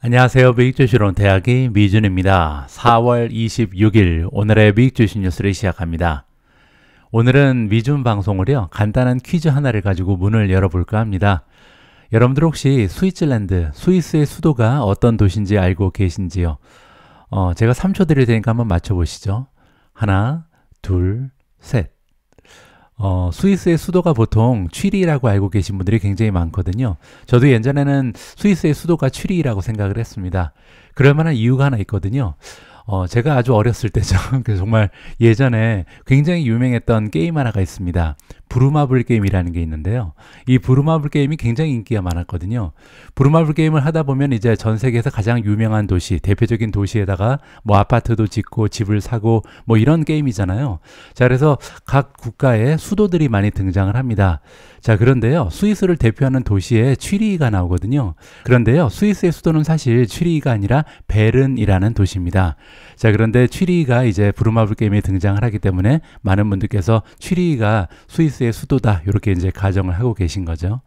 안녕하세요. 미익주시론 대학의 미준입니다. 4월 26일 오늘의 미익주시 뉴스를 시작합니다. 오늘은 미준 방송을요. 간단한 퀴즈 하나를 가지고 문을 열어볼까 합니다. 여러분들 혹시 스위 t 랜드 스위스의 수도가 어떤 도시인지 알고 계신지요? 어, 제가 3초 드릴 테니까 한번 맞춰보시죠. 하나, 둘, 셋. 어, 스위스의 수도가 보통 취리라고 알고 계신 분들이 굉장히 많거든요. 저도 예전에는 스위스의 수도가 취리라고 생각을 했습니다. 그럴 만한 이유가 하나 있거든요. 어, 제가 아주 어렸을 때죠. 그 정말 예전에 굉장히 유명했던 게임 하나가 있습니다. 부루마블 게임이라는 게 있는데요. 이 부루마블 게임이 굉장히 인기가 많았거든요. 부루마블 게임을 하다 보면 이제 전 세계에서 가장 유명한 도시, 대표적인 도시에다가 뭐 아파트도 짓고 집을 사고 뭐 이런 게임이잖아요. 자, 그래서 각 국가의 수도들이 많이 등장을 합니다. 자, 그런데요. 스위스를 대표하는 도시에 취리히가 나오거든요. 그런데요. 스위스의 수도는 사실 취리히가 아니라 베른이라는 도시입니다. 자, 그런데 취리히가 이제 부루마블 게임에 등장을 하기 때문에 많은 분들께서 취리히가 스위스 스위스의 수도다 이렇게 이제 가정을 하고 계신 거죠.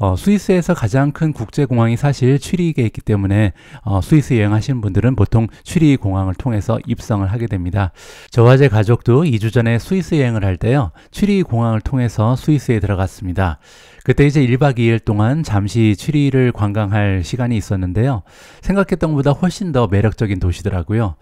어, 스위스에서 가장 큰 국제공항이 사실 취리히에 있기 때문에 어, 스위스 여행하시는 분들은 보통 취리히 공항을 통해서 입성을 하게 됩니다. 저와 제 가족도 2주 전에 스위스 여행을 할 때요. 취리히 공항을 통해서 스위스에 들어갔습니다. 그때 이제 1박 2일 동안 잠시 취리히를 관광할 시간이 있었는데요. 생각했던 것보다 훨씬 더 매력적인 도시더라고요.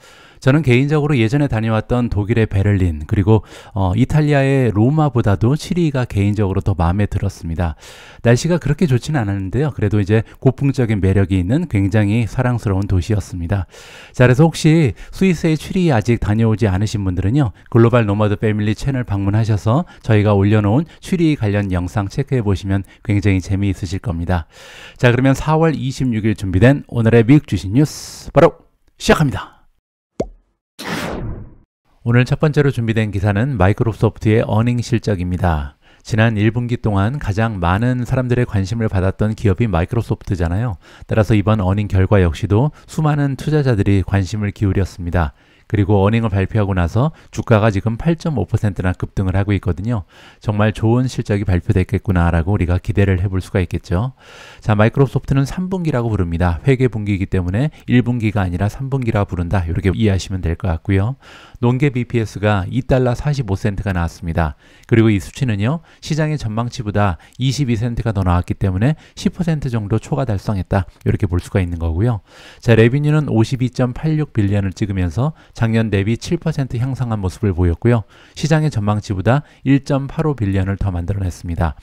저는 개인적으로 예전에 다녀왔던 독일의 베를린 그리고 어, 이탈리아의 로마보다도 시리가 개인적으로 더 마음에 들었습니다. 날씨가 그렇게 좋지는 않았는데요. 그래도 이제 고풍적인 매력이 있는 굉장히 사랑스러운 도시였습니다. 자, 그래서 혹시 스위스의 취리 아직 다녀오지 않으신 분들은요. 글로벌 노마드 패밀리 채널 방문하셔서 저희가 올려놓은 취리 관련 영상 체크해 보시면 굉장히 재미있으실 겁니다. 자, 그러면 4월 26일 준비된 오늘의 미국 주식 뉴스 바로 시작합니다. 오늘 첫 번째로 준비된 기사는 마이크로소프트의 어닝 실적입니다. 지난 1분기 동안 가장 많은 사람들의 관심을 받았던 기업이 마이크로소프트잖아요. 따라서 이번 어닝 결과 역시도 수많은 투자자들이 관심을 기울였습니다. 그리고 어닝을 발표하고 나서 주가가 지금 8.5%나 급등을 하고 있거든요. 정말 좋은 실적이 발표됐겠구나라고 우리가 기대를 해볼 수가 있겠죠. 자, 마이크로소프트는 3분기라고 부릅니다. 회계 분기이기 때문에 1분기가 아니라 3분기라 부른다. 이렇게 이해하시면 될 것 같고요. 농계 BPS가 2달러 45센트가 나왔습니다. 그리고 이 수치는요. 시장의 전망치보다 22센트가 더 나왔기 때문에 10% 정도 초과 달성했다. 이렇게 볼 수가 있는 거고요. 자, 레비뉴는 52.86 빌리언을 찍으면서 작년 대비 7% 향상한 모습을 보였고요. 시장의 전망치보다 1.85 빌리언을 더 만들어냈습니다.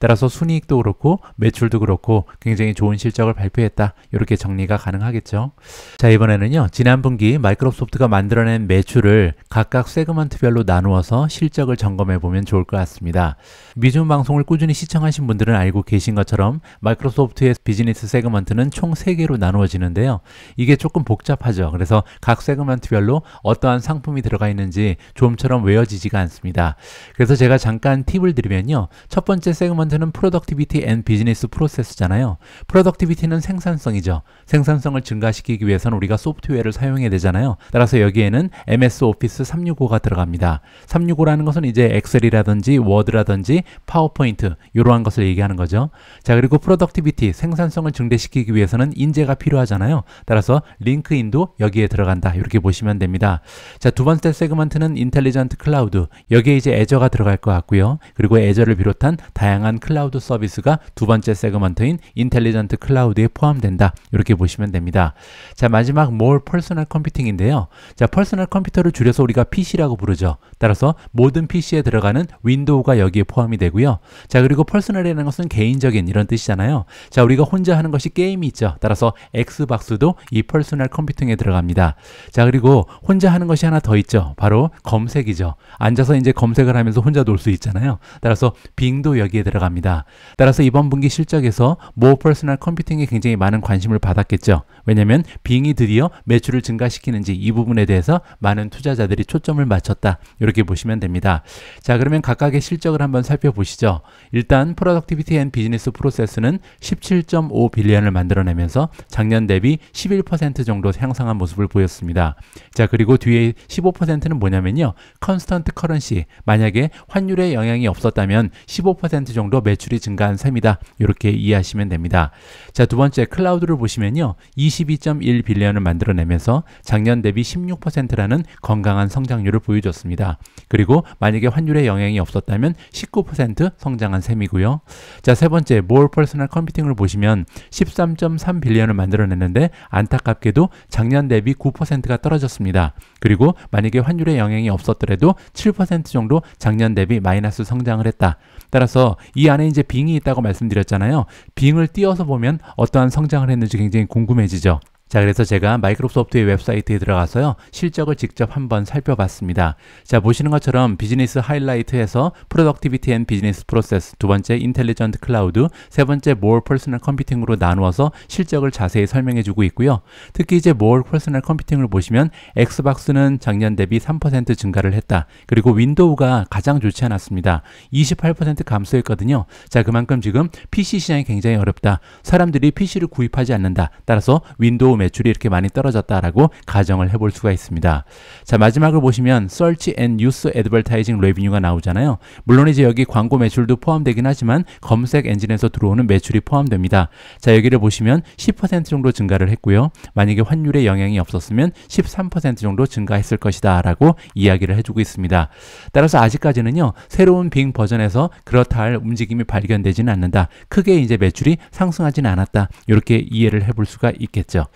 따라서 순이익도 그렇고 매출도 그렇고 굉장히 좋은 실적을 발표했다. 이렇게 정리가 가능하겠죠. 자 이번에는요. 지난 분기 마이크로소프트가 만들어낸 매출을 각각 세그먼트별로 나누어서 실적을 점검해 보면 좋을 것 같습니다. 미준 방송을 꾸준히 시청하신 분들은 알고 계신 것처럼 마이크로소프트의 비즈니스 세그먼트는 총 3개로 나누어지는데요. 이게 조금 복잡하죠. 그래서 각 세그먼트별로 어떠한 상품이 들어가 있는지 좀처럼 외워지지가 않습니다. 그래서 제가 잠깐 팁을 드리면요. 첫 번째 세그먼트 생산되는 프로덕티비티 앤 비즈니스 프로세스잖아요. 프로덕티비티는 생산성이죠. 생산성을 증가시키기 위해서는 우리가 소프트웨어를 사용해야 되잖아요. 따라서 여기에는 MS 오피스 365가 들어갑니다. 365라는 것은 이제 엑셀이라든지 워드라든지 파워포인트 이러한 것을 얘기하는 거죠. 자 그리고 프로덕티비티 생산성을 증대시키기 위해서는 인재가 필요하잖아요. 따라서 링크인도 여기에 들어간다. 이렇게 보시면 됩니다. 자두 번째 세그먼트는 인텔리전트 클라우드 여기에 이제 애저가 들어갈 것 같고요. 그리고 애저를 비롯한 다양한 클라우드 서비스가 두 번째 세그먼트인 인텔리전트 클라우드에 포함된다. 이렇게 보시면 됩니다. 자, 마지막 more personal computing인데요. 자, 퍼스널 컴퓨터를 줄여서 우리가 PC라고 부르죠. 따라서 모든 PC에 들어가는 윈도우가 여기에 포함이 되고요. 자, 그리고 퍼스널이라는 것은 개인적인 이런 뜻이잖아요. 자, 우리가 혼자 하는 것이 게임이 있죠. 따라서 엑스박스도 이 퍼스널 컴퓨팅에 들어갑니다. 자, 그리고 혼자 하는 것이 하나 더 있죠. 바로 검색이죠. 앉아서 이제 검색을 하면서 혼자 놀 수 있잖아요. 따라서 빙도 여기에 들어갑니다. 합니다. 따라서 이번 분기 실적에서 모 퍼스널 컴퓨팅에 굉장히 많은 관심을 받았겠죠. 왜냐면 빙이 드디어 매출을 증가시키는지 이 부분에 대해서 많은 투자자들이 초점을 맞췄다. 이렇게 보시면 됩니다. 자, 그러면 각각의 실적을 한번 살펴보시죠. 일단 프로덕티비티 앤 비즈니스 프로세스는 17.5 빌리언을 만들어내면서 작년 대비 11% 정도 향상한 모습을 보였습니다. 자, 그리고 뒤에 15%는 뭐냐면요. 컨스턴트 커런시 만약에 환율의 영향이 없었다면 15% 정도 더불 매출이 증가한 셈이다. 이렇게 이해하시면 됩니다. 자, 두 번째 클라우드를 보시면요. 22.1 빌리언을 만들어내면서 작년 대비 16%라는 건강한 성장률을 보여줬습니다. 그리고 만약에 환율의 영향이 없었다면 19% 성장한 셈이고요. 자, 세 번째 몰 퍼스널 컴퓨팅을 보시면 13.3 빌리언을 만들어냈는데 안타깝게도 작년 대비 9%가 떨어졌습니다. 그리고 만약에 환율의 영향이 없었더라도 7% 정도 작년 대비 마이너스 성장을 했다. 따라서 이 안에 이제 빙이 있다고 말씀드렸잖아요. 빙을 띄어서 보면 어떠한 성장을 했는지 굉장히 궁금해지죠. 자, 그래서 제가 마이크로소프트의 웹사이트에 들어가서요. 실적을 직접 한번 살펴봤습니다. 자, 보시는 것처럼 비즈니스 하이라이트에서 프로덕티비티 앤 비즈니스 프로세스, 두 번째 인텔리전트 클라우드, 세 번째 모어 퍼스널 컴퓨팅으로 나누어서 실적을 자세히 설명해 주고 있고요. 특히 이제 모어 퍼스널 컴퓨팅을 보시면 엑스박스는 작년 대비 3% 증가를 했다. 그리고 윈도우가 가장 좋지 않았습니다. 28% 감소했거든요. 자, 그만큼 지금 PC 시장이 굉장히 어렵다. 사람들이 PC를 구입하지 않는다. 따라서 윈도우 매출이 이렇게 많이 떨어졌다라고 가정을 해볼 수가 있습니다. 자, 마지막을 보시면 Search and Use Advertising Revenue가 나오잖아요. 물론 이제 여기 광고 매출도 포함되긴 하지만 검색 엔진에서 들어오는 매출이 포함됩니다. 자, 여기를 보시면 10% 정도 증가를 했고요. 만약에 환율의 영향이 없었으면 13% 정도 증가했을 것이다 라고 이야기를 해주고 있습니다. 따라서 아직까지는요. 새로운 빙 버전에서 그렇다 할 움직임이 발견되지는 않는다. 크게 이제 매출이 상승하지는 않았다. 이렇게 이해를 해볼 수가 있겠죠.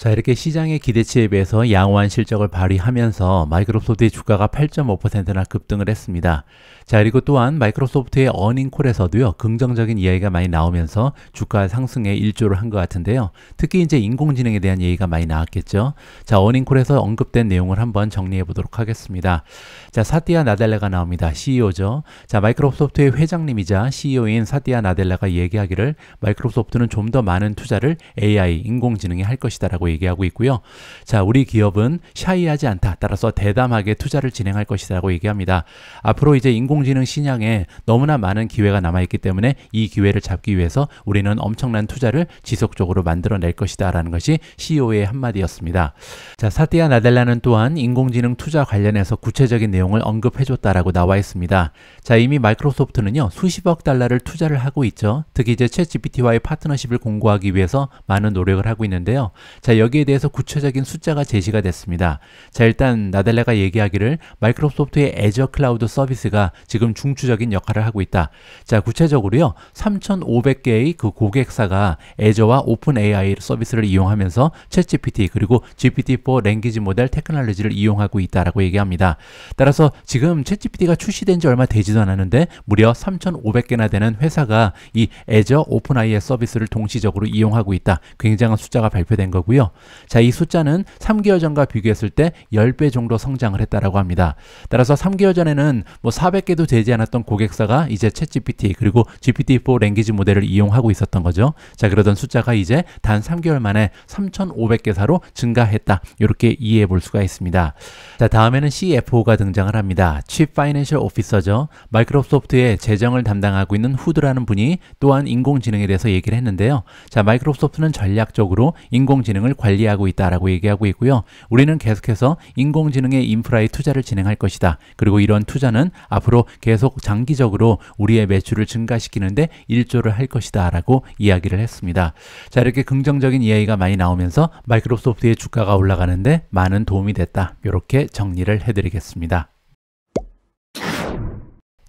자 이렇게 시장의 기대치에 비해서 양호한 실적을 발휘하면서 마이크로소프트의 주가가 8.5%나 급등을 했습니다. 자, 그리고 또한 마이크로소프트의 어닝콜에서도요, 긍정적인 이야기가 많이 나오면서 주가 상승에 일조를 한 것 같은데요. 특히 이제 인공지능에 대한 얘기가 많이 나왔겠죠. 자, 어닝콜에서 언급된 내용을 한번 정리해 보도록 하겠습니다. 자, 사티아 나델라가 나옵니다. CEO죠. 자, 마이크로소프트의 회장님이자 CEO인 사티아 나델라가 얘기하기를 마이크로소프트는 좀 더 많은 투자를 AI, 인공지능에 할 것이다라고 얘기하고 있고요. 자, 우리 기업은 샤이하지 않다. 따라서 대담하게 투자를 진행할 것이다라고 얘기합니다. 앞으로 이제 인공 인공지능 신약에 너무나 많은 기회가 남아있기 때문에 이 기회를 잡기 위해서 우리는 엄청난 투자를 지속적으로 만들어낼 것이다 라는 것이 CEO의 한마디였습니다. 자, 사티아 나델라는 또한 인공지능 투자 관련해서 구체적인 내용을 언급해줬다라고 나와 있습니다. 자, 이미 마이크로소프트는요, 수십억 달러를 투자를 하고 있죠. 특히 이제 챗 GPT와의 파트너십을 공고하기 위해서 많은 노력을 하고 있는데요. 자, 여기에 대해서 구체적인 숫자가 제시가 됐습니다. 자, 일단 나델라가 얘기하기를 마이크로소프트의 애저 클라우드 서비스가 지금 중추적인 역할을 하고 있다. 자, 구체적으로요. 3,500개의 그 고객사가 애저와 오픈 AI 서비스를 이용하면서 챗GPT 그리고 GPT-4 랭귀지 모델 테크놀로지를 이용하고 있다라고 얘기합니다. 따라서 지금 챗GPT가 출시된 지 얼마 되지도 않았는데 무려 3,500개나 되는 회사가 이 애저 오픈 AI 서비스를 동시적으로 이용하고 있다. 굉장한 숫자가 발표된 거고요. 자, 이 숫자는 3개월 전과 비교했을 때 10배 정도 성장을 했다라고 합니다. 따라서 3개월 전에는 뭐 400개 생각도 되지 않았던 고객사가 이제 챗GPT 그리고 GPT-4 랭귀지 모델을 이용하고 있었던 거죠. 자, 그러던 숫자가 이제 단 3개월 만에 3,500개사로 증가했다. 이렇게 이해해 볼 수가 있습니다. 자, 다음에는 CFO가 등장을 합니다. Chief Financial Officer죠. 마이크로소프트의 재정을 담당하고 있는 후드라는 분이 또한 인공지능에 대해서 얘기를 했는데요. 자, 마이크로소프트는 전략적으로 인공지능을 관리하고 있다라고 얘기하고 있고요. 우리는 계속해서 인공지능의 인프라에 투자를 진행할 것이다. 그리고 이런 투자는 앞으로 방로 계속 장기적으로 우리의 매출을 증가시키는데 일조를 할 것이다 라고 이야기를 했습니다. 자 이렇게 긍정적인 이야기가 많이 나오면서 마이크로소프트의 주가가 올라가는데 많은 도움이 됐다 이렇게 정리를 해드리겠습니다.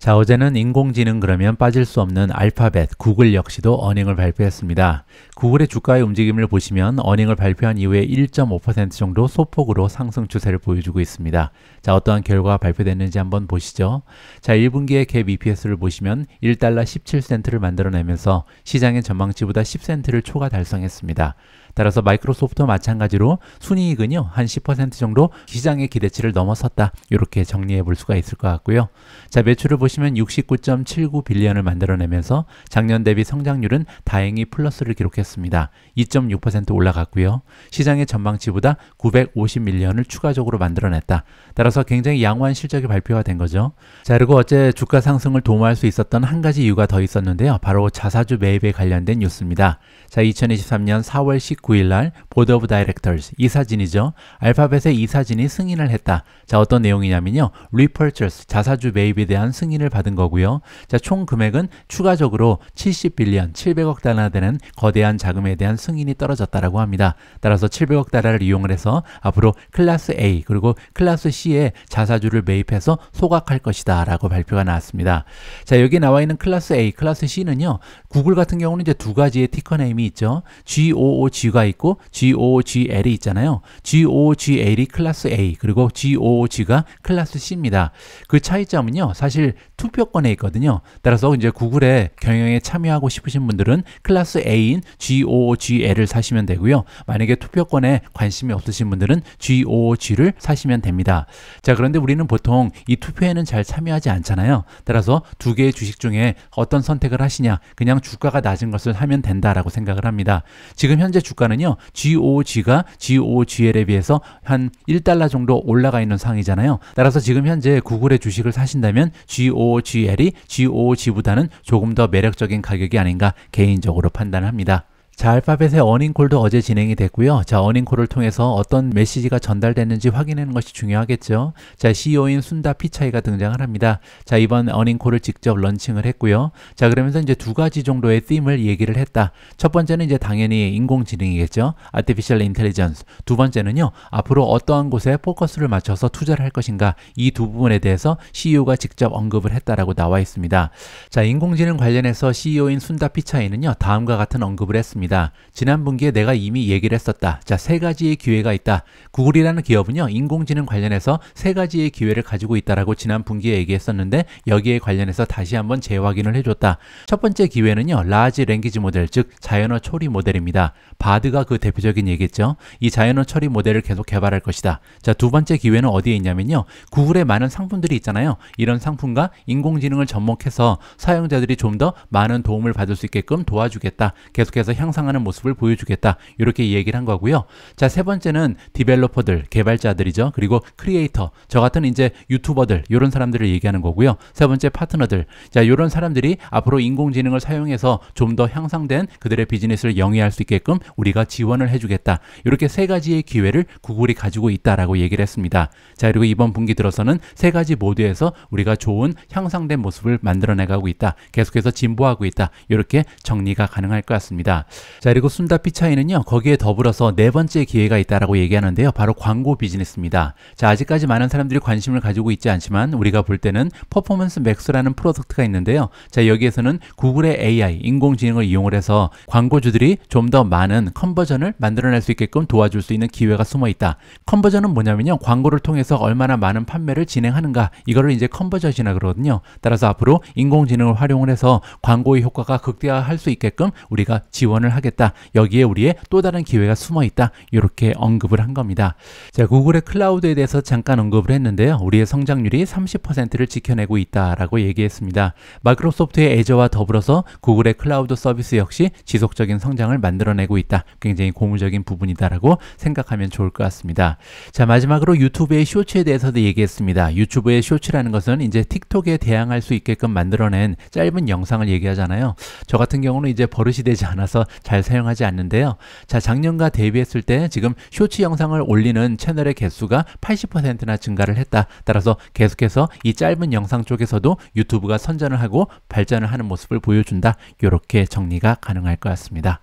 자, 어제는 인공지능 그러면 빠질 수 없는 알파벳, 구글 역시도 어닝을 발표했습니다. 구글의 주가의 움직임을 보시면 어닝을 발표한 이후에 1.5% 정도 소폭으로 상승 추세를 보여주고 있습니다. 자, 어떠한 결과가 발표됐는지 한번 보시죠. 자, 1분기의 갭 EPS를 보시면 1달러 17센트를 만들어내면서 시장의 전망치보다 10센트를 초과 달성했습니다. 따라서 마이크로소프트와 마찬가지로 순이익은요 한 10% 정도 시장의 기대치를 넘어섰다 이렇게 정리해 볼 수가 있을 것 같고요 자 매출을 보시면 69.79 빌리언을 만들어내면서 작년 대비 성장률은 다행히 플러스를 기록했습니다 2.6% 올라갔고요 시장의 전망치보다 950밀리언을 추가적으로 만들어냈다 따라서 굉장히 양호한 실적이 발표가 된 거죠 자 그리고 어제 주가 상승을 도모할 수 있었던 한 가지 이유가 더 있었는데요 바로 자사주 매입에 관련된 뉴스입니다 자 2023년 4월 19 19일 날 보드 오브 다이렉터즈이 사진이죠. 알파벳의 이 사진이 승인을 했다. 자, 어떤 내용이냐면요. 리퍼 p 스 자사주 매입에 대한 승인을 받은 거고요. 자, 총 금액은 추가적으로 70빌리언 700억 달러 되는 거대한 자금에 대한 승인이 떨어졌다라고 합니다. 따라서 700억 달러를 이용을 해서 앞으로 클래스 A 그리고 클래스 C의 자사주를 매입해서 소각할 것이다라고 발표가 나왔습니다. 자, 여기 나와 있는 클래스 A, 클래스 C는요. 구글 같은 경우는 이제 두 가지의 티커네임이 있죠. GOOG가 있고 GOOGL이 있잖아요. GOOGL이 클래스 A 그리고 GOOG가 클래스 C입니다. 그 차이점은요. 사실 투표권에 있거든요. 따라서 이제 구글의 경영에 참여하고 싶으신 분들은 클래스 A인 GOOGL을 사시면 되고요. 만약에 투표권에 관심이 없으신 분들은 GOOG를 사시면 됩니다. 자, 그런데 우리는 보통 이 투표에는 잘 참여하지 않잖아요. 따라서 두 개의 주식 중에 어떤 선택을 하시냐 그냥 그냥 주가가 낮은 것을 하면 된다라고 생각을 합니다. 지금 현재 주가는요. GOG가 GOGL에 비해서 한 1달러 정도 올라가 있는 상황이잖아요. 따라서 지금 현재 구글의 주식을 사신다면 GOGL이 GOG보다는 조금 더 매력적인 가격이 아닌가 개인적으로 판단합니다. 자, 알파벳의 어닝콜도 어제 진행이 됐고요. 자, 어닝콜을 통해서 어떤 메시지가 전달됐는지 확인하는 것이 중요하겠죠. 자, CEO인 순다 피차이가 등장을 합니다. 자, 이번 어닝콜을 직접 런칭을 했고요. 자, 그러면서 이제 두 가지 정도의 팀을 얘기를 했다. 첫 번째는 이제 당연히 인공지능이겠죠. Artificial Intelligence. 두 번째는요. 앞으로 어떠한 곳에 포커스를 맞춰서 투자를 할 것인가. 이 두 부분에 대해서 CEO가 직접 언급을 했다라고 나와 있습니다. 자, 인공지능 관련해서 CEO인 순다 피차이는요. 다음과 같은 언급을 했습니다. 있습니다. 지난 분기에 내가 이미 얘기를 했었다. 자, 세 가지의 기회가 있다. 구글이라는 기업은요, 인공지능 관련해서 세 가지의 기회를 가지고 있다라고 지난 분기에 얘기했었는데 여기에 관련해서 다시 한번 재확인을 해줬다. 첫 번째 기회는요, 라지 랭귀지 모델, 즉 자연어 처리 모델입니다. 바드가 그 대표적인 얘기겠죠. 이 자연어 처리 모델을 계속 개발할 것이다. 자, 두 번째 기회는 어디에 있냐면요, 구글에 많은 상품들이 있잖아요. 이런 상품과 인공지능을 접목해서 사용자들이 좀 더 많은 도움을 받을 수 있게끔 도와주겠다. 계속해서 향 상상하는 모습을 보여주겠다 이렇게 얘기를 한 거고요. 자 세 번째는 디벨로퍼들 개발자들이죠. 그리고 크리에이터 저 같은 이제 유튜버들 이런 사람들을 얘기하는 거고요. 세 번째 파트너들 자 이런 사람들이 앞으로 인공지능을 사용해서 좀 더 향상된 그들의 비즈니스를 영위할 수 있게끔 우리가 지원을 해주겠다 이렇게 세 가지의 기회를 구글이 가지고 있다라고 얘기를 했습니다. 자 그리고 이번 분기 들어서는 세 가지 모드에서 우리가 좋은 향상된 모습을 만들어내가고 있다. 계속해서 진보하고 있다. 이렇게 정리가 가능할 것 같습니다. 자 그리고 순다피 차이는요 거기에 더불어서 네 번째 기회가 있다라고 얘기하는데요 바로 광고 비즈니스입니다 자 아직까지 많은 사람들이 관심을 가지고 있지 않지만 우리가 볼 때는 퍼포먼스 맥스라는 프로덕트가 있는데요 자 여기에서는 구글의 AI 인공지능을 이용을 해서 광고주들이 좀 더 많은 컨버전을 만들어낼 수 있게끔 도와줄 수 있는 기회가 숨어 있다 컨버전은 뭐냐면요 광고를 통해서 얼마나 많은 판매를 진행하는가 이거를 이제 컨버전이라 그러거든요 따라서 앞으로 인공지능을 활용을 해서 광고의 효과가 극대화할 수 있게끔 우리가 지원을 실현을 하겠다. 여기에 우리의 또 다른 기회가 숨어 있다. 이렇게 언급을 한 겁니다. 자, 구글의 클라우드에 대해서 잠깐 언급을 했는데요. 우리의 성장률이 30%를 지켜내고 있다라고 얘기했습니다. 마이크로소프트의 애저와 더불어서 구글의 클라우드 서비스 역시 지속적인 성장을 만들어내고 있다. 굉장히 고무적인 부분이다라고 생각하면 좋을 것 같습니다. 자, 마지막으로 유튜브의 쇼츠에 대해서도 얘기했습니다. 유튜브의 쇼츠라는 것은 이제 틱톡에 대항할 수 있게끔 만들어낸 짧은 영상을 얘기하잖아요. 저 같은 경우는 이제 버릇이 되지 않아서 잘 사용하지 않는데요. 자, 작년과 대비했을 때 지금 쇼츠 영상을 올리는 채널의 개수가 80%나 증가를 했다. 따라서 계속해서 이 짧은 영상 쪽에서도 유튜브가 선전을 하고 발전을 하는 모습을 보여준다. 이렇게 정리가 가능할 것 같습니다.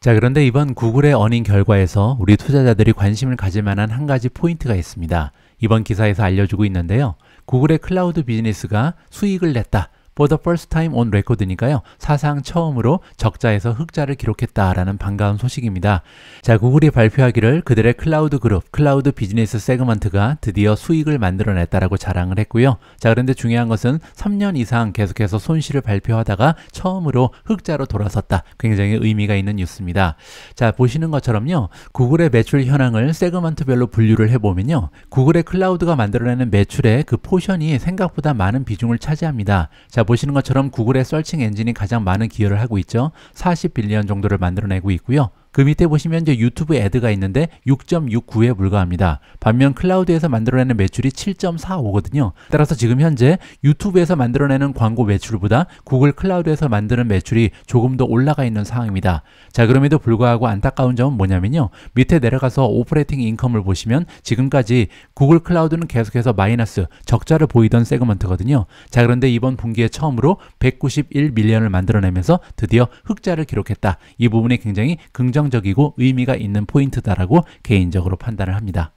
자, 그런데 이번 구글의 어닝 결과에서 우리 투자자들이 관심을 가질 만한 한 가지 포인트가 있습니다. 이번 기사에서 알려주고 있는데요. 구글의 클라우드 비즈니스가 수익을 냈다. for the first time on record니까요. 사상 처음으로 적자에서 흑자를 기록했다라는 반가운 소식입니다. 자, 구글이 발표하기를 그들의 클라우드 그룹, 클라우드 비즈니스 세그먼트가 드디어 수익을 만들어냈다라고 자랑을 했고요. 자, 그런데 중요한 것은 3년 이상 계속해서 손실을 발표하다가 처음으로 흑자로 돌아섰다. 굉장히 의미가 있는 뉴스입니다. 자, 보시는 것처럼요. 구글의 매출 현황을 세그먼트별로 분류를 해보면요. 구글의 클라우드가 만들어내는 매출의 그 포션이 생각보다 많은 비중을 차지합니다. 자, 보시는 것처럼 구글의 서칭 엔진이 가장 많은 기여를 하고 있죠. 40빌리언 정도를 만들어내고 있고요. 그 밑에 보시면 이제 유튜브 애드가 있는데 6.69에 불과합니다. 반면 클라우드에서 만들어내는 매출이 7.45거든요. 따라서 지금 현재 유튜브에서 만들어내는 광고 매출보다 구글 클라우드에서 만드는 매출이 조금 더 올라가 있는 상황입니다. 자 그럼에도 불구하고 안타까운 점은 뭐냐면요. 밑에 내려가서 오퍼레이팅 인컴을 보시면 지금까지 구글 클라우드는 계속해서 마이너스 적자를 보이던 세그먼트거든요. 자 그런데 이번 분기에 처음으로 191밀리언을 만들어내면서 드디어 흑자를 기록했다. 이 부분이 굉장히 긍정 긍정적이고 의미가 있는 포인트다라고 개인적으로 판단을 합니다.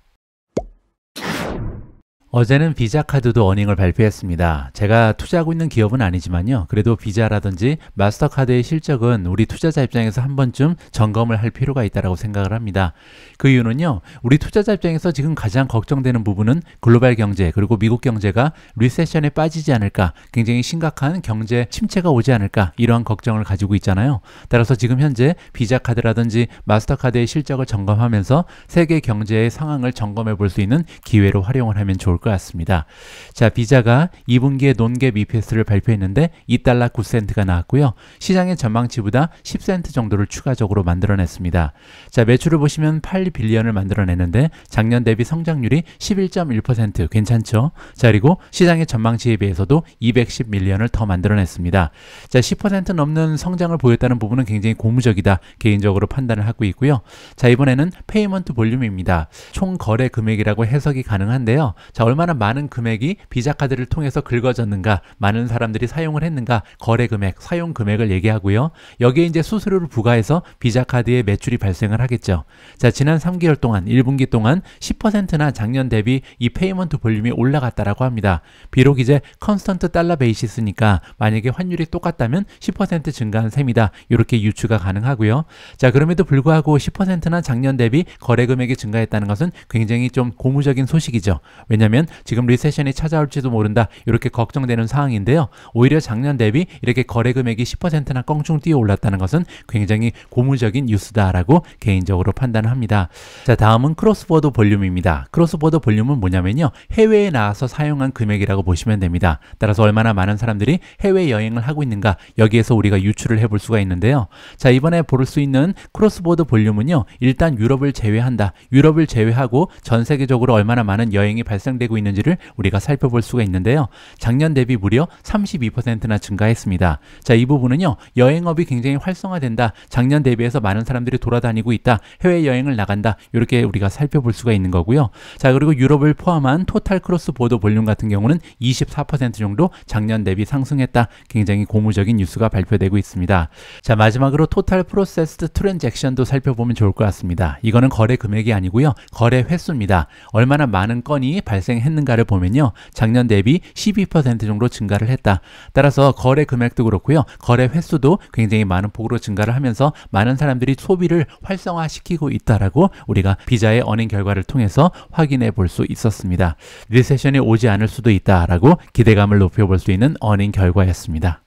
어제는 비자 카드도 어닝을 발표했습니다. 제가 투자하고 있는 기업은 아니지만요. 그래도 비자라든지 마스터카드의 실적은 우리 투자자 입장에서 한 번쯤 점검을 할 필요가 있다고 생각을 합니다. 그 이유는요. 우리 투자자 입장에서 지금 가장 걱정되는 부분은 글로벌 경제 그리고 미국 경제가 리세션에 빠지지 않을까 굉장히 심각한 경제 침체가 오지 않을까 이러한 걱정을 가지고 있잖아요. 따라서 지금 현재 비자 카드라든지 마스터카드의 실적을 점검하면서 세계 경제의 상황을 점검해 볼 수 있는 기회로 활용을 하면 좋을 것 같아요. 것 같습니다. 자, 비자가 2분기에 논갭 EPS를 발표했는데 2달러 9센트가 나왔고요. 시장의 전망치보다 10센트 정도를 추가적으로 만들어냈습니다. 자, 매출을 보시면 8빌리언을 만들어냈는데 작년 대비 성장률이 11.1% 괜찮죠? 자, 그리고 시장의 전망치에 비해서도 210밀리언을 더 만들어냈습니다. 자, 10% 넘는 성장을 보였다는 부분은 굉장히 고무적이다. 개인적으로 판단을 하고 있고요. 자, 이번에는 페이먼트 볼륨입니다. 총 거래 금액이라고 해석이 가능한데요. 자, 얼마나 많은 금액이 비자 카드를 통해서 긁어졌는가, 많은 사람들이 사용을 했는가, 거래 금액, 사용 금액을 얘기하고요. 여기에 이제 수수료를 부과해서 비자 카드의 매출이 발생을 하겠죠. 자, 지난 3개월 동안 1분기 동안 10%나 작년 대비 이 페이먼트 볼륨이 올라갔다라고 합니다. 비록 이제 컨스턴트 달러 베이시스니까 만약에 환율이 똑같다면 10% 증가한 셈이다. 이렇게 유추가 가능하고요. 자, 그럼에도 불구하고 10%나 작년 대비 거래 금액이 증가했다는 것은 굉장히 좀 고무적인 소식이죠. 왜냐면 경는 지금 리세션이 찾아올지도 모른다 이렇게 걱정되는 상황인데요. 오히려 작년 대비 이렇게 거래 금액이 10%나 껑충 뛰어 올랐다는 것은 굉장히 고무적인 뉴스다라고 개인적으로 판단합니다. 자 다음은 크로스보드 볼륨입니다. 크로스보드 볼륨은 뭐냐면요. 해외에 나와서 사용한 금액이라고 보시면 됩니다. 따라서 얼마나 많은 사람들이 해외 여행을 하고 있는가 여기에서 우리가 유출을 해볼 수가 있는데요. 자 이번에 볼 수 있는 크로스보드 볼륨은요. 일단 유럽을 제외한다. 유럽을 제외하고 전 세계적으로 얼마나 많은 여행이 발생되고 되고 있는지를 우리가 살펴볼 수가 있는데요. 작년 대비 무려 32%나 증가했습니다. 자, 이 부분은요. 여행업이 굉장히 활성화된다. 작년 대비해서 많은 사람들이 돌아다니고 있다. 해외여행을 나간다. 이렇게 우리가 살펴볼 수가 있는 거고요. 자, 그리고 유럽을 포함한 토탈 크로스 보드 볼륨 같은 경우는 24% 정도 작년 대비 상승했다. 굉장히 고무적인 뉴스가 발표되고 있습니다. 자, 마지막으로 토탈 프로세스드 트랜잭션도 살펴보면 좋을 것 같습니다. 이거는 거래 금액이 아니고요. 거래 횟수입니다. 얼마나 많은 건이 발생 발생했는가를 보면요. 작년 대비 12% 정도 증가를 했다. 따라서 거래 금액도 그렇고요. 거래 횟수도 굉장히 많은 폭으로 증가를 하면서 많은 사람들이 소비를 활성화시키고 있다라고 우리가 비자의 언행 결과를 통해서 확인해 볼 수 있었습니다. 리세션이 오지 않을 수도 있다라고 기대감을 높여볼 수 있는 언행 결과였습니다.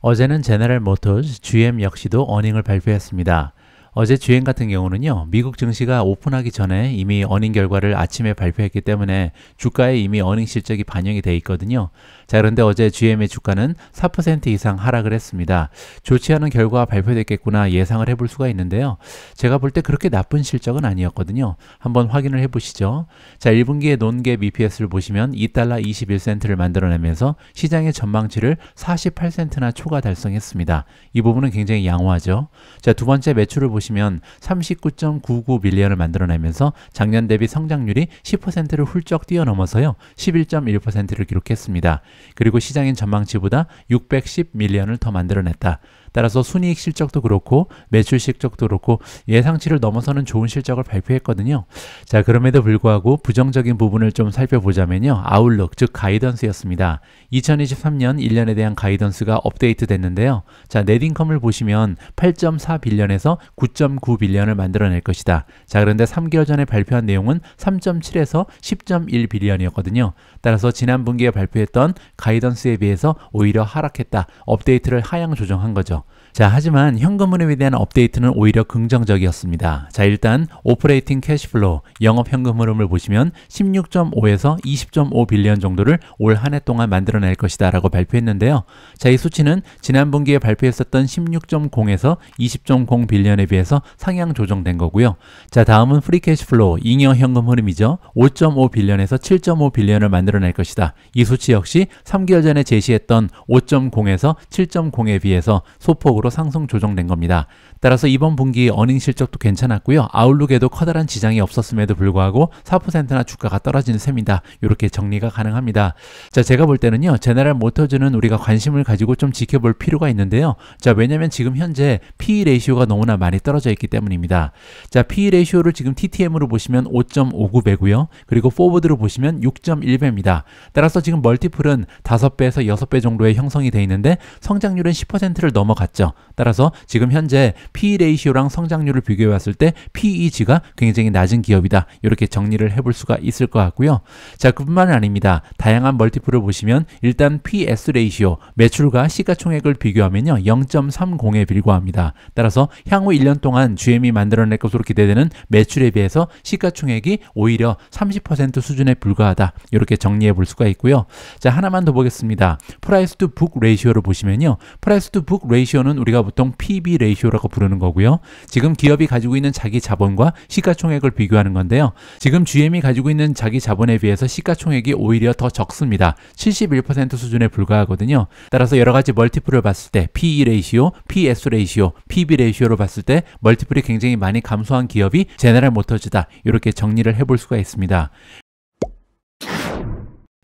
어제는 제네럴 모터즈 GM 역시도 어닝을 발표했습니다. 어제 주행 같은 경우는요, 미국 증시가 오픈하기 전에 이미 어닝 결과를 아침에 발표했기 때문에 주가에 이미 어닝 실적이 반영이 돼 있거든요. 자, 그런데 어제 GM의 주가는 4% 이상 하락을 했습니다. 좋지 않은 결과가 발표됐겠구나 예상을 해볼 수가 있는데요. 제가 볼 때 그렇게 나쁜 실적은 아니었거든요. 한번 확인을 해보시죠. 자, 1분기에논계 EPS를 보시면 2달러 21센트를 만들어내면서 시장의 전망치를 48센트나 초과 달성했습니다. 이 부분은 굉장히 양호하죠. 자, 두 번째 매출을 보시면 보시면 3 9 9 9밀리언을 만들어내면서 작년 대비 성장률이 10%를 훌쩍 뛰어넘어서요. 11.1%를 기록했습니다. 그리고 시장인 전망치보다 610밀리언을 더 만들어냈다. 따라서 순이익 실적도 그렇고 매출 실적도 그렇고 예상치를 넘어서는 좋은 실적을 발표했거든요. 자, 그럼에도 불구하고 부정적인 부분을 좀 살펴보자면요. 아웃룩, 즉 가이던스였습니다. 2023년 1년에 대한 가이던스가 업데이트 됐는데요. 자, 넷인컴을 보시면 8.4빌리언에서 9.9빌리언을 만들어낼 것이다. 자, 그런데 3개월 전에 발표한 내용은 3.7에서 10.1빌리언이었거든요. 따라서 지난 분기에 발표했던 가이던스에 비해서 오히려 하락했다. 업데이트를 하향 조정한 거죠. 자, 하지만 현금흐름에 대한 업데이트는 오히려 긍정적이었습니다. 자, 일단 오퍼레이팅 캐시플로 영업 현금흐름을 보시면 16.5에서 20.5 빌리언 정도를 올 한 해 동안 만들어낼 것이다 라고 발표했는데요. 자, 이 수치는 지난 분기에 발표했었던 16.0에서 20.0 빌리언에 비해서 상향 조정된 거고요. 자, 다음은 프리 캐시플로 잉여 현금흐름이죠. 5.5 빌리언에서 7.5 빌리언을 만들어낼 것이다. 이 수치 역시 3개월 전에 제시했던 5.0에서 7.0에 비해서 소폭으로 방향으로 상승 조정된 겁니다. 따라서 이번 분기 어닝 실적도 괜찮았고요. 아울룩에도 커다란 지장이 없었음에도 불구하고 4%나 주가가 떨어지는 셈이다. 이렇게 정리가 가능합니다. 자, 제가 볼 때는요. 제네랄 모터즈는 우리가 관심을 가지고 좀 지켜볼 필요가 있는데요. 자, 왜냐면 지금 현재 PE 레이시오가 너무나 많이 떨어져 있기 때문입니다. 자, PE 레이시오를 지금 TTM으로 보시면 5.59배고요. 그리고 포워드로 보시면 6.1배입니다. 따라서 지금 멀티플은 5배에서 6배 정도의 형성이 돼 있는데 성장률은 10%를 넘어갔죠. 따라서 지금 현재 PE 레이시오랑 성장률을 비교해 봤을 때 PEG가 굉장히 낮은 기업이다. 이렇게 정리를 해볼 수가 있을 것 같고요. 자, 그뿐만 아닙니다. 다양한 멀티플을 보시면 일단 PS 레이시오, 매출과 시가총액을 비교하면요. 0.30에 비과합니다 따라서 향후 1년 동안 GM이 e 만들어낼 것으로 기대되는 매출에 비해서 시가총액이 오히려 30% 수준에 불과하다. 이렇게 정리해 볼 수가 있고요. 자, 하나만 더 보겠습니다. 프라이스 투 북 레이시오를 보시면요. 프라이스 투 북 레이시오는 우리가 보통 PB 레이쇼라고 부르는 거고요. 지금 기업이 가지고 있는 자기 자본과 시가총액을 비교하는 건데요. 지금 GM이 가지고 있는 자기 자본에 비해서 시가총액이 오히려 더 적습니다. 71% 수준에 불과하거든요. 따라서 여러 가지 멀티플을 봤을 때 PE 레이시오, PS 레이시오, PB 레이시오를 봤을 때 멀티플이 굉장히 많이 감소한 기업이 제네랄 모터즈다. 이렇게 정리를 해볼 수가 있습니다.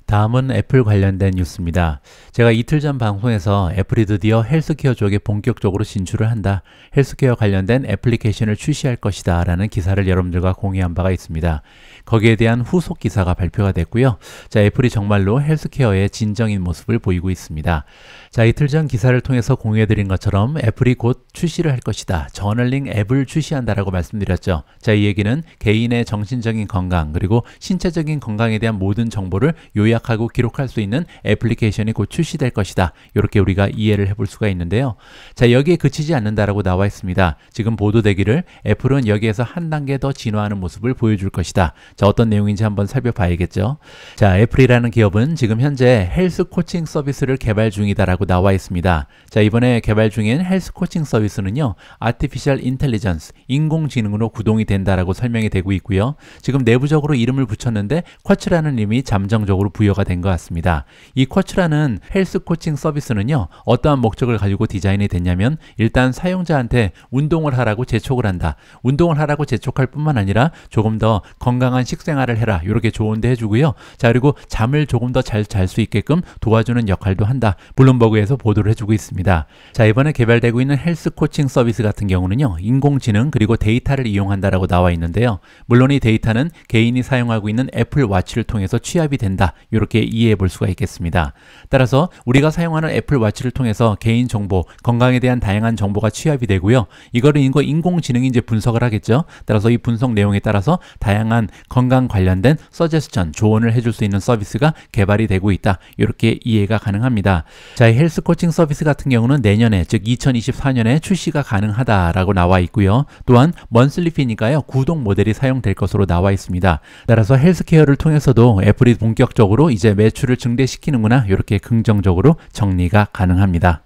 다음은 애플 관련된 뉴스입니다. 제가 이틀 전 방송에서 애플이 드디어 헬스케어 쪽에 본격적으로 진출을 한다. 헬스케어 관련된 애플리케이션을 출시할 것이다. 라는 기사를 여러분들과 공유한 바가 있습니다. 거기에 대한 후속 기사가 발표가 됐고요. 자, 애플이 정말로 헬스케어의 진정인 모습을 보이고 있습니다. 자, 이틀 전 기사를 통해서 공유해드린 것처럼 애플이 곧 출시를 할 것이다. 저널링 앱을 출시한다라고 말씀드렸죠. 자, 이 얘기는 개인의 정신적인 건강 그리고 신체적인 건강에 대한 모든 정보를 요약 예약하고 기록할 수 있는 애플리케이션이 곧 출시될 것이다. 이렇게 우리가 이해를 해볼 수가 있는데요. 자 여기에 그치지 않는다라고 나와 있습니다. 지금 보도되기를 애플은 여기에서 한 단계 더 진화하는 모습을 보여줄 것이다. 자 어떤 내용인지 한번 살펴봐야겠죠. 자 애플이라는 기업은 지금 현재 헬스 코칭 서비스를 개발 중이다라고 나와 있습니다. 자 이번에 개발 중인 헬스 코칭 서비스는요. Artificial Intelligence, 인공지능으로 구동이 된다라고 설명이 되고 있고요. 지금 내부적으로 이름을 붙였는데 쿼츠라는 이름이 잠정적으로 부여 부여가 된것 같습니다. 이 쿼츠라는 헬스 코칭 서비스는요, 어떠한 목적을 가지고 디자인이 됐냐면 일단 사용자한테 운동을 하라고 재촉을 한다. 운동을 하라고 재촉할 뿐만 아니라 조금 더 건강한 식생활을 해라. 이렇게 조언도 해주고요. 자, 그리고 잠을 조금 더 잘 잘 수 있게끔 도와주는 역할도 한다. 블룸버그에서 보도를 해주고 있습니다. 자, 이번에 개발되고 있는 헬스 코칭 서비스 같은 경우는요, 인공지능 그리고 데이터를 이용한다라고 나와 있는데요. 물론 이 데이터는 개인이 사용하고 있는 애플 와치를 통해서 취합이 된다. 이렇게 이해해 볼 수가 있겠습니다. 따라서 우리가 사용하는 애플 워치를 통해서 개인 정보, 건강에 대한 다양한 정보가 취합이 되고요. 이거를 인거 인공지능이 이제 분석을 하겠죠. 따라서 이 분석 내용에 따라서 다양한 건강 관련된 서제스천, 조언을 해줄 수 있는 서비스가 개발이 되고 있다. 이렇게 이해가 가능합니다. 자, 헬스 코칭 서비스 같은 경우는 내년에 즉 2024년에 출시가 가능하다라고 나와 있고요. 또한 먼슬리피니까요. 구독 모델이 사용될 것으로 나와 있습니다. 따라서 헬스케어를 통해서도 애플이 본격적으로 이제 매출을 증대시키는구나 이렇게 긍정적으로 정리가 가능합니다.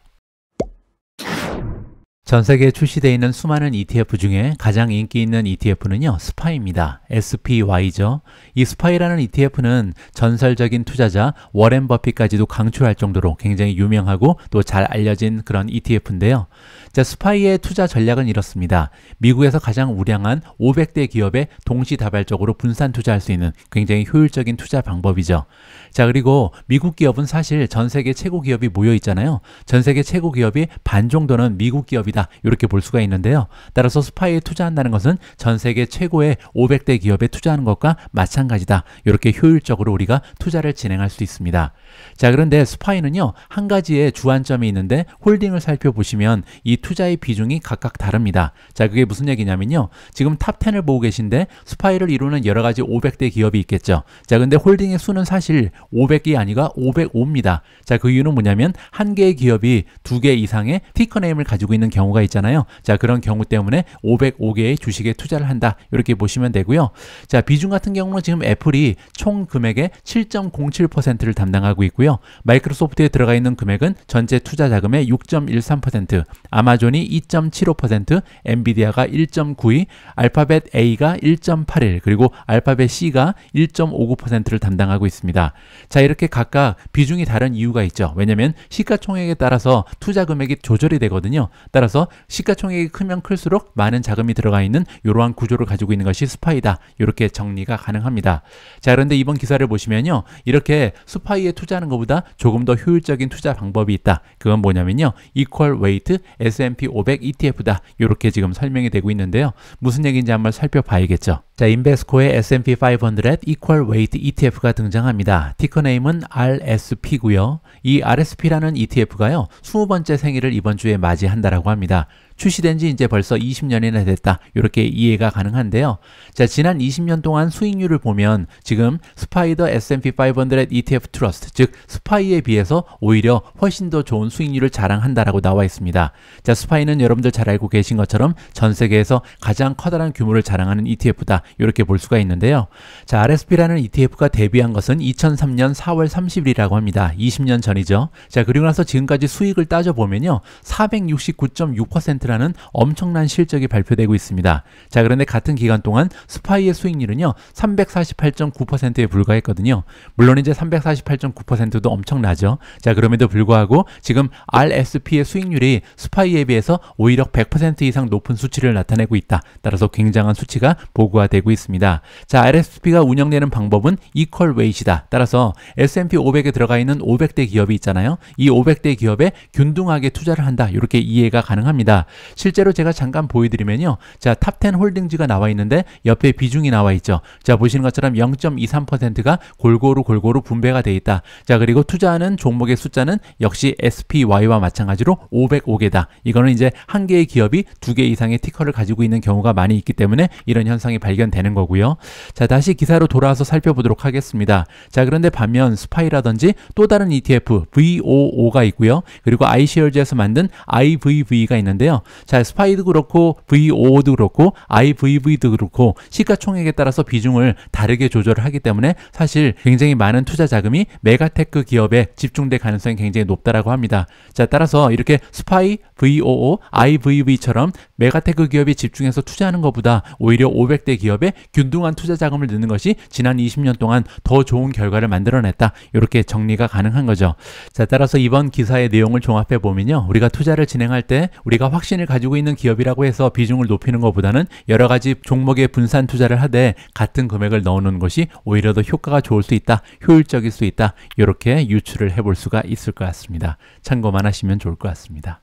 전 세계에 출시되어 있는 수많은 ETF 중에 가장 인기 있는 ETF는요, 스파입니다. SPY죠. 이 스파이라는 ETF는 전설적인 투자자 워렌 버핏까지도 강추할 정도로 굉장히 유명하고 또 잘 알려진 그런 ETF인데요. 자, 스파이의 투자 전략은 이렇습니다. 미국에서 가장 우량한 500대 기업에 동시다발적으로 분산 투자할 수 있는 굉장히 효율적인 투자 방법이죠. 자, 그리고 미국 기업은 사실 전 세계 최고 기업이 모여 있잖아요. 전 세계 최고 기업이 반 정도는 미국 기업이다. 있다. 이렇게 볼 수가 있는데요. 따라서 스파이에 투자한다는 것은 전 세계 최고의 500대 기업에 투자하는 것과 마찬가지다. 이렇게 효율적으로 우리가 투자를 진행할 수 있습니다. 자, 그런데 스파이는요. 한 가지의 주안점이 있는데 홀딩을 살펴보시면 이 투자의 비중이 각각 다릅니다. 자, 그게 무슨 얘기냐면요. 지금 탑10을 보고 계신데 스파이를 이루는 여러 가지 500대 기업이 있겠죠. 자, 근데 홀딩의 수는 사실 500이 아니라 505입니다. 자, 그 이유는 뭐냐면 한 개의 기업이 두 개 이상의 티커네임을 가지고 있는 경우 경우가 있잖아요. 자, 그런 경우 때문에 505개의 주식에 투자를 한다. 이렇게 보시면 되고요. 자, 비중 같은 경우는 지금 애플이 총 금액의 7.07%를 담당하고 있고요. 마이크로소프트에 들어가 있는 금액은 전체 투자 자금의 6.13%, 아마존이 2.75%, 엔비디아가 1.92, 알파벳 A가 1.81, 그리고 알파벳 C가 1.59%를 담당하고 있습니다. 자, 이렇게 각각 비중이 다른 이유가 있죠. 왜냐면 시가총액에 따라서 투자 금액이 조절이 되거든요. 따라서 시가총액이 크면 클수록 많은 자금이 들어가 있는 이러한 구조를 가지고 있는 것이 스파이다. 이렇게 정리가 가능합니다. 자, 그런데 이번 기사를 보시면요. 이렇게 스파이에 투자하는 것보다 조금 더 효율적인 투자 방법이 있다. 그건 뭐냐면요. 이퀄 웨이트 S&P 500 ETF다. 이렇게 지금 설명이 되고 있는데요. 무슨 얘기인지 한번 살펴봐야겠죠. 자, 인베스코의 S&P 500 Equal Weight ETF가 등장합니다. 티커네임은 RSP고요. 이 RSP라는 ETF가요. 20번째 생일을 이번 주에 맞이한다라고 합니다. 출시된 지 이제 벌써 20년이나 됐다. 이렇게 이해가 가능한데요. 자, 지난 20년 동안 수익률을 보면 지금 스파이더 S&P 500 ETF 트러스트, 즉 스파이에 비해서 오히려 훨씬 더 좋은 수익률을 자랑한다라고 나와 있습니다. 자, 스파이는 여러분들 잘 알고 계신 것처럼 전 세계에서 가장 커다란 규모를 자랑하는 ETF다. 이렇게 볼 수가 있는데요. 자, RSP라는 ETF가 데뷔한 것은 2003년 4월 30일이라고 합니다. 20년 전이죠. 자, 그리고 나서 지금까지 수익을 따져보면요. 469.6% 3라는 엄청난 실적이 발표되고 있습니다. 자, 그런데 같은 기간 동안 스파이의 수익률은요. 348.9%에 불과했거든요. 물론 이제 348.9%도 엄청나죠. 자, 그럼에도 불구하고 지금 RSP의 수익률이 스파이에 비해서 오히려 100% 이상 높은 수치를 나타내고 있다. 따라서 굉장한 수치가 보고화되고 있습니다. 자, RSP가 운영되는 방법은 equal 이퀄 웨이시다. 따라서 S&P 500에 들어가 있는 500대 기업이 있잖아요. 이 500대 기업에 균등하게 투자를 한다. 이렇게 이해가 가능합니다. 실제로 제가 잠깐 보여드리면요. 자, 탑10 홀딩지가 나와 있는데 옆에 비중이 나와 있죠. 자, 보시는 것처럼 0.23%가 골고루 골고루 분배가 돼 있다. 자, 그리고 투자하는 종목의 숫자는 역시 SPY와 마찬가지로 505개다. 이거는 이제 한 개의 기업이 두 개 이상의 티커를 가지고 있는 경우가 많이 있기 때문에 이런 현상이 발견되는 거고요. 자, 다시 기사로 돌아와서 살펴보도록 하겠습니다. 자, 그런데 반면 스파이라든지 또 다른 ETF VOO가 있고요. 그리고 i s h a r e 에서 만든 IVV가 있는데요. 자, 스파이도 그렇고 VOO도 그렇고 IVV도 그렇고 시가총액에 따라서 비중을 다르게 조절을 하기 때문에 사실 굉장히 많은 투자 자금이 메가테크 기업에 집중될 가능성이 굉장히 높다라고 합니다. 자, 따라서 이렇게 스파이, VOO, IVV처럼 메가테크 기업이 집중해서 투자하는 것보다 오히려 500대 기업에 균등한 투자 자금을 넣는 것이 지난 20년 동안 더 좋은 결과를 만들어냈다. 이렇게 정리가 가능한 거죠. 자, 따라서 이번 기사의 내용을 종합해 보면요. 우리가 투자를 진행할 때 우리가 확실히 확신을 가지고 있는 기업이라고 해서 비중을 높이는 것보다는 여러 가지 종목에 분산 투자를 하되 같은 금액을 넣어놓는 것이 오히려 더 효과가 좋을 수 있다, 효율적일 수 있다 이렇게 유추를 해볼 수가 있을 것 같습니다. 참고만 하시면 좋을 것 같습니다.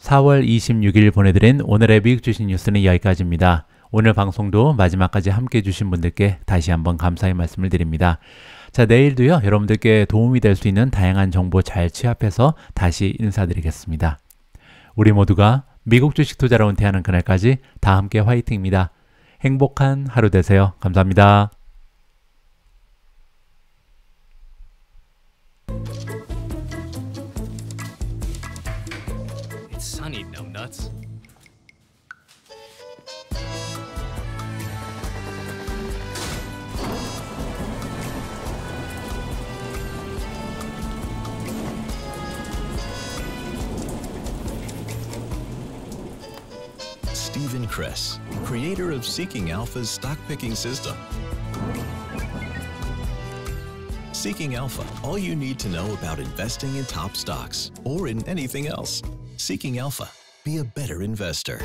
4월 26일 보내드린 오늘의 미국 주식 뉴스는 여기까지입니다. 오늘 방송도 마지막까지 함께 해주신 분들께 다시 한번 감사의 말씀을 드립니다. 자, 내일도요, 여러분들께 도움이 될 수 있는 다양한 정보 잘 취합해서 다시 인사드리겠습니다. 우리 모두가 미국 주식 투자로 은퇴하는 그날까지 다 함께 화이팅입니다. 행복한 하루 되세요. 감사합니다. Chris, creator of Seeking Alpha's stock picking system. Seeking Alpha, all you need to know about investing in top stocks or in anything else. Seeking Alpha, be a better investor.